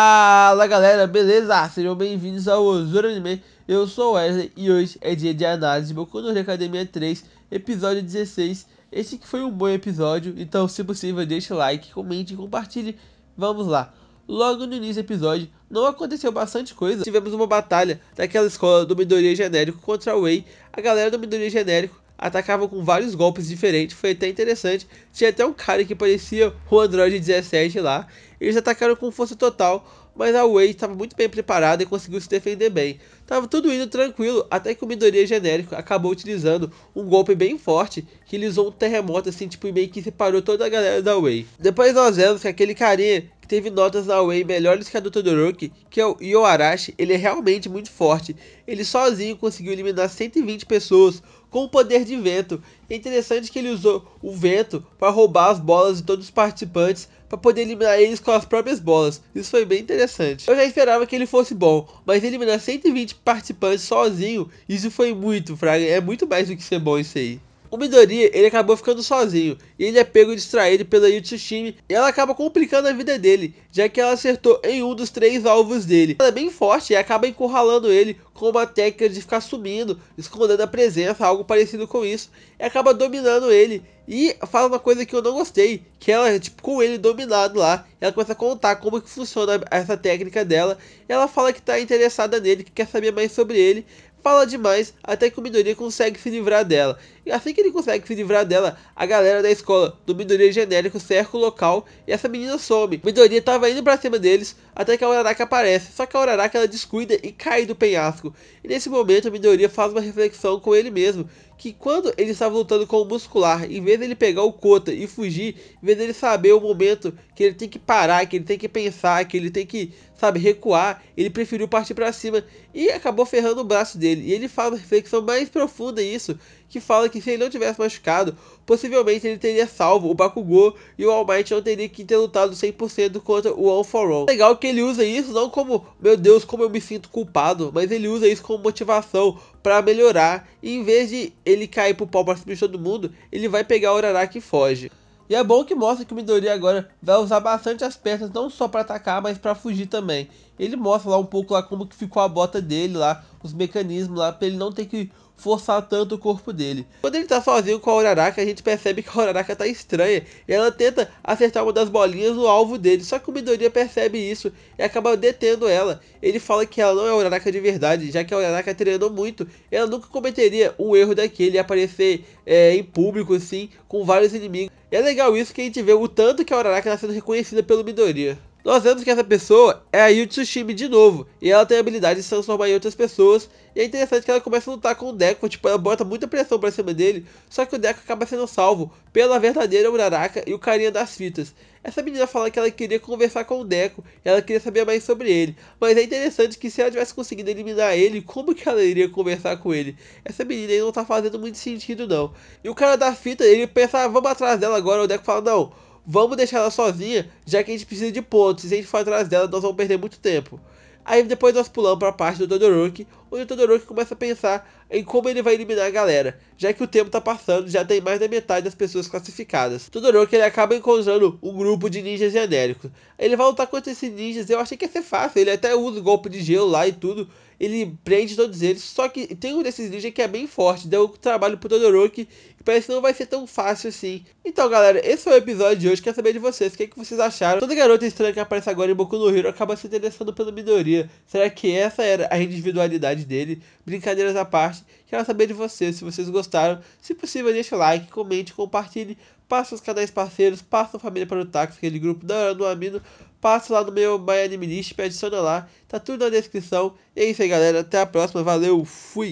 Fala galera, beleza? Sejam bem-vindos ao Osura Anime, eu sou o Wesley e hoje é dia de análise de Boku no Hero Academia 3, episódio 16. Este que foi um bom episódio, então se possível deixe like, comente e compartilhe. Vamos lá! Logo no início do episódio, não aconteceu bastante coisa. Tivemos uma batalha daquela escola do Midoriya genérico contra a Wei. A galera do Midoriya genérico atacava com vários golpes diferentes, foi até interessante. Tinha até um cara que parecia o Android 17 lá. Eles atacaram com força total, mas a Wei estava muito bem preparada e conseguiu se defender bem. Tava tudo indo tranquilo, até que o Midoriya genérico acabou utilizando um golpe bem forte, que lisou um terremoto assim, tipo, meio que separou toda a galera da Wei. Depois nós vemos que aquele carinha teve notas Way melhores que a do Todoroki, que é o Yoarashi, ele é realmente muito forte. Ele sozinho conseguiu eliminar 120 pessoas com o poder de vento. É interessante que ele usou o vento para roubar as bolas de todos os participantes para poder eliminar eles com as próprias bolas. Isso foi bem interessante. Eu já esperava que ele fosse bom, mas eliminar 120 participantes sozinho, isso foi muito, Fraga. É muito mais do que ser bom isso aí. O Midori ele acabou ficando sozinho, e ele é pego distraído pela Yutsushimi, e ela acaba complicando a vida dele, já que ela acertou em um dos três alvos dele. Ela é bem forte e acaba encurralando ele com uma técnica de ficar sumindo, escondendo a presença, algo parecido com isso, e acaba dominando ele. E faz uma coisa que eu não gostei, que ela, tipo, com ele dominado lá, ela começa a contar como que funciona essa técnica dela, ela fala que tá interessada nele, que quer saber mais sobre ele, fala demais até que o Midoriya consegue se livrar dela. E assim que ele consegue se livrar dela, a galera da escola do Midoriya é genérico cerca o local e essa menina some. Midoriya estava indo para cima deles, até que a Uraraka aparece, só que a Uraraka ela é descuida e cai do penhasco. E nesse momento a Midoriya faz uma reflexão com ele mesmo, que quando ele estava lutando com o Muscular, em vez dele pegar o Kota e fugir, em vez dele saber o momento que ele tem que parar, que ele tem que pensar, que ele tem que, sabe, recuar, ele preferiu partir para cima e acabou ferrando o braço dele. E ele faz uma reflexão mais profunda isso, que fala que se ele não tivesse machucado, possivelmente ele teria salvo o Bakugou e o All Might não teria que ter lutado 100% contra o All For All. Legal que ele usa isso não como, meu Deus, como eu me sinto culpado, mas ele usa isso como motivação para melhorar. E em vez de ele cair pro pau pra cima todo mundo, ele vai pegar o Uraraka e foge. E é bom que mostra que o Midori agora vai usar bastante as peças, não só para atacar, mas para fugir também ele mostra lá um pouco lá como que ficou a bota dele lá, os mecanismos lá, para ele não ter que forçar tanto o corpo dele. Quando ele tá sozinho com a Uraraka, a gente percebe que a Uraraka tá estranha e ela tenta acertar uma das bolinhas no alvo dele, só que o Midoriya percebe isso e acaba detendo ela. Ele fala que ela não é a Uraraka de verdade, já que a Uraraka treinou muito, ela nunca cometeria um erro daquele, aparecer é, em público assim, com vários inimigos. É legal isso que a gente vê o tanto que a Uraraka está sendo reconhecida pelo Midoriya. Nós vemos que essa pessoa é a Shime de novo, e ela tem a habilidade de se transformar em outras pessoas, e é interessante que ela começa a lutar com o Deco, tipo, ela bota muita pressão pra cima dele, só que o Deco acaba sendo salvo pela verdadeira Uraraka e o carinha das fitas. Essa menina fala que ela queria conversar com o Deco, e ela queria saber mais sobre ele, mas é interessante que se ela tivesse conseguido eliminar ele, como que ela iria conversar com ele? Essa menina aí não tá fazendo muito sentido não. E o cara da fita, ele pensa, ah, vamos atrás dela agora, o Deco fala, não vamos deixar ela sozinha, já que a gente precisa de pontos. E se a gente for atrás dela, nós vamos perder muito tempo. Aí depois nós pulamos para a parte do Todoroki, onde o Todoroki começa a pensar em como ele vai eliminar a galera, já que o tempo tá passando já tem mais da metade das pessoas classificadas. Todoroki ele acaba encontrando um grupo de ninjas genéricos. Ele vai lutar contra esses ninjas, eu achei que ia ser fácil, ele até usa o golpe de gelo lá e tudo, ele prende todos eles, só que tem um desses ninjas que é bem forte, deu trabalho pro Todoroki parece que não vai ser tão fácil assim. Então galera, esse foi o episódio de hoje, quero saber de vocês, o que, é que vocês acharam? Toda garota estranha que aparece agora em Boku no Hero acaba se interessando pela minoria, será que essa era a individualidade dele? Brincadeiras à parte, podcast. Quero saber de vocês, se vocês gostaram. Se possível, deixe o like, comente, compartilhe. Passa os canais parceiros, passa a família para o táxi, aquele grupo da hora do Amino. Passa lá no meu MyAnimeList, me adiciona lá. Tá tudo na descrição. E é isso aí, galera. Até a próxima. Valeu, fui!